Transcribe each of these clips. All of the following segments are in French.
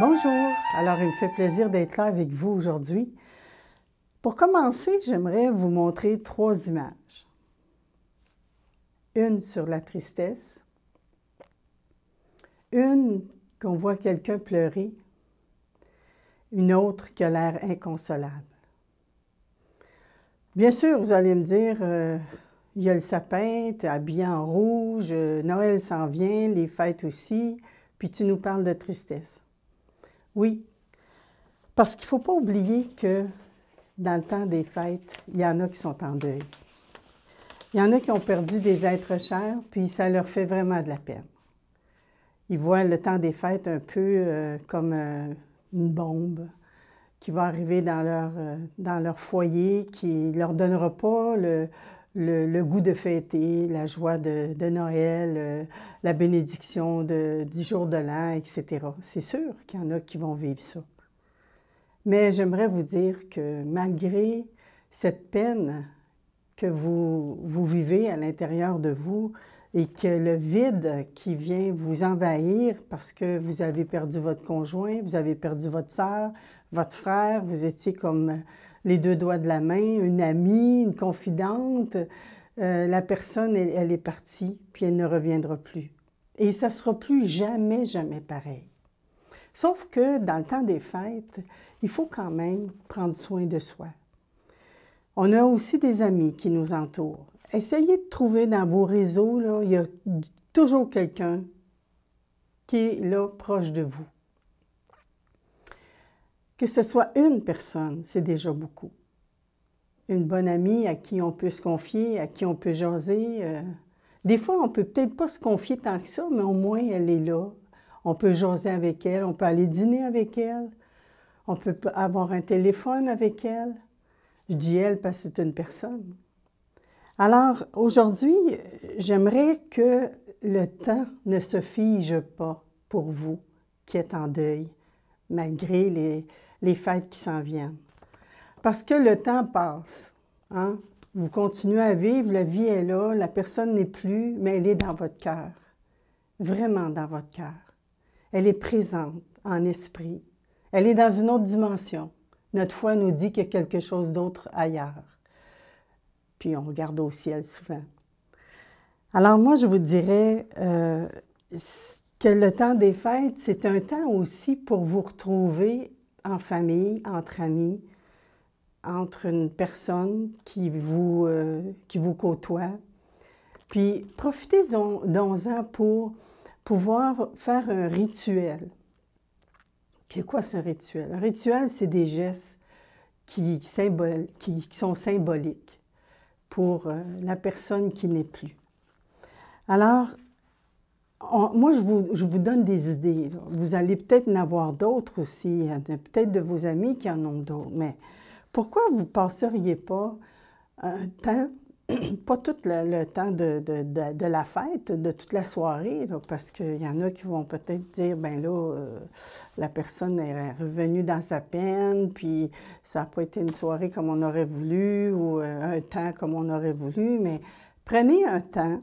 Bonjour, alors il me fait plaisir d'être là avec vous aujourd'hui. Pour commencer, j'aimerais vous montrer trois images. Une sur la tristesse, une qu'on voit quelqu'un pleurer, une autre qui a l'air inconsolable. Bien sûr, vous allez me dire, euh, il y a le sapin, tu es habillé en rouge, euh, Noël s'en vient, les fêtes aussi, puis tu nous parles de tristesse. Oui, parce qu'il ne faut pas oublier que dans le temps des fêtes, il y en a qui sont en deuil. Il y en a qui ont perdu des êtres chers, puis ça leur fait vraiment de la peine. Ils voient le temps des fêtes un peu euh, comme euh, une bombe qui va arriver dans leur, euh, dans leur foyer, qui ne leur donnera pas le, le, goût de fêter, la joie de, Noël, euh, la bénédiction du jour de l'an, etc. C'est sûr qu'il y en a qui vont vivre ça. Mais j'aimerais vous dire que malgré cette peine que vous, vous vivez à l'intérieur de vous et que le vide qui vient vous envahir parce que vous avez perdu votre conjoint, vous avez perdu votre sœur, votre frère, vous étiez comme les deux doigts de la main, une amie, une confidente, euh, la personne, elle, est partie, puis elle ne reviendra plus. Et ça ne sera plus jamais, jamais pareil. Sauf que dans le temps des fêtes, il faut quand même prendre soin de soi. On a aussi des amis qui nous entourent. Essayez de trouver dans vos réseaux, là, il y a toujours quelqu'un qui est là proche de vous. Que ce soit une personne, c'est déjà beaucoup. Une bonne amie à qui on peut se confier, à qui on peut jaser. Euh, des fois, on peut peut-être pas se confier tant que ça, mais au moins elle est là. On peut jaser avec elle, on peut aller dîner avec elle, on peut avoir un téléphone avec elle. Je dis elle parce que c'est une personne. Alors, aujourd'hui, j'aimerais que le temps ne se fige pas pour vous qui êtes en deuil, malgré les, les fêtes qui s'en viennent. Parce que le temps passe. Hein. Vous continuez à vivre, la vie est là, la personne n'est plus, mais elle est dans votre cœur. Vraiment dans votre cœur. Elle est présente en esprit. Elle est dans une autre dimension. Notre foi nous dit qu'il y a quelque chose d'autre ailleurs. Puis on regarde au ciel souvent. Alors moi, je vous dirais euh, que le temps des fêtes, c'est un temps aussi pour vous retrouver en famille, entre amis, entre une personne qui vous, euh, qui vous côtoie. Puis profitez-en pour pouvoir faire un rituel. C'est quoi ce rituel? Un rituel, c'est des gestes qui, symbol, qui, sont symboliques pour euh, la personne qui n'est plus. Alors, moi, je vous, donne des idées. Vous allez peut-être en avoir d'autres aussi, peut-être de vos amis qui en ont d'autres. Mais pourquoi vous ne passeriez pas un temps, pas tout le, temps de, de, de, la fête, de toute la soirée, parce qu'il y en a qui vont peut-être dire, ben là, euh, la personne est revenue dans sa peine, puis ça n'a pas été une soirée comme on aurait voulu, ou euh, un temps comme on aurait voulu, mais prenez un temps,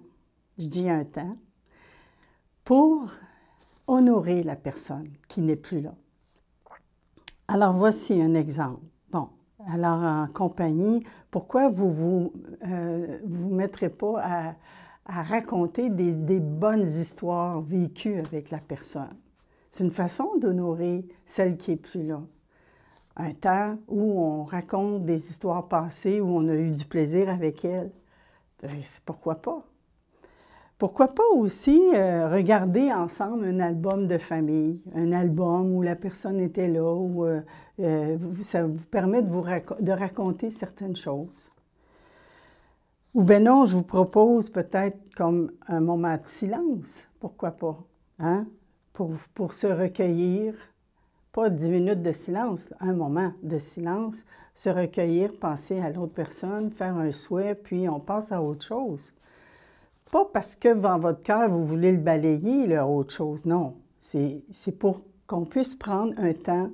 je dis un temps, pour honorer la personne qui n'est plus là. Alors voici un exemple. Bon, alors en compagnie, pourquoi vous vous, euh, vous mettrez pas à, raconter des, bonnes histoires vécues avec la personne? C'est une façon d'honorer celle qui est plus là. Un temps où on raconte des histoires passées, où on a eu du plaisir avec elle. Euh, pourquoi pas? Pourquoi pas aussi euh, regarder ensemble un album de famille, un album où la personne était là, où euh, euh, ça vous permet de, vous raconter certaines choses. Ou bien non, je vous propose peut-être comme un moment de silence, pourquoi pas, hein? pour, pour se recueillir, pas dix minutes de silence, un moment de silence, se recueillir, penser à l'autre personne, faire un souhait, puis on passe à autre chose pas parce que dans votre cœur, vous voulez le balayer, a autre chose. Non. C'est pour qu'on puisse prendre un temps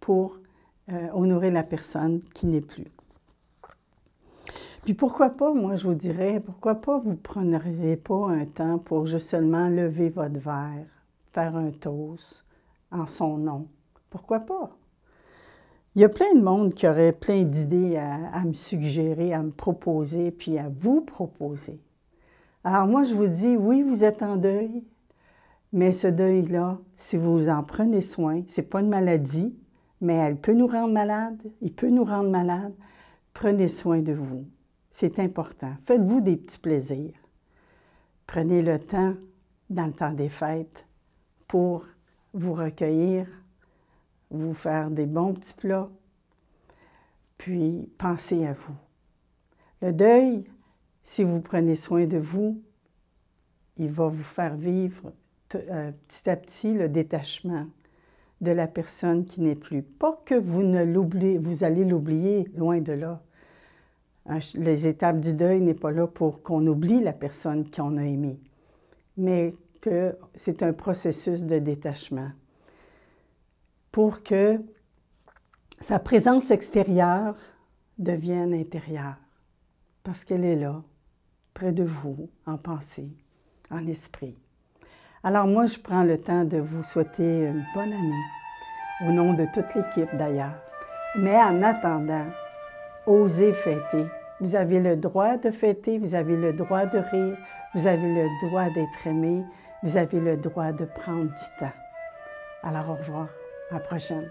pour euh, honorer la personne qui n'est plus. Puis pourquoi pas, moi je vous dirais, pourquoi pas vous prenez pas un temps pour juste seulement lever votre verre, faire un toast en son nom? Pourquoi pas? Il y a plein de monde qui aurait plein d'idées à me suggérer, à me proposer, puis à vous proposer. Alors moi, je vous dis, oui, vous êtes en deuil, mais ce deuil-là, si vous en prenez soin, c'est pas une maladie, mais elle peut nous rendre malades, il peut nous rendre malades, Prenez soin de vous. C'est important. Faites-vous des petits plaisirs. Prenez le temps, dans le temps des fêtes, pour vous recueillir, vous faire des bons petits plats, puis pensez à vous. Le deuil, si vous prenez soin de vous, il va vous faire vivre euh, petit à petit le détachement de la personne qui n'est plus. Pas que vous ne l'oubliez, vous allez l'oublier, loin de là. Les étapes du deuil n'est pas là pour qu'on oublie la personne qu'on a aimée, mais que c'est un processus de détachement. Pour que sa présence extérieure devienne intérieure, parce qu'elle est là, près de vous en pensée, en esprit. Alors moi, je prends le temps de vous souhaiter une bonne année, au nom de toute l'équipe d'ailleurs. Mais en attendant, osez fêter. Vous avez le droit de fêter, vous avez le droit de rire, vous avez le droit d'être aimé, vous avez le droit de prendre du temps. Alors au revoir, à la prochaine.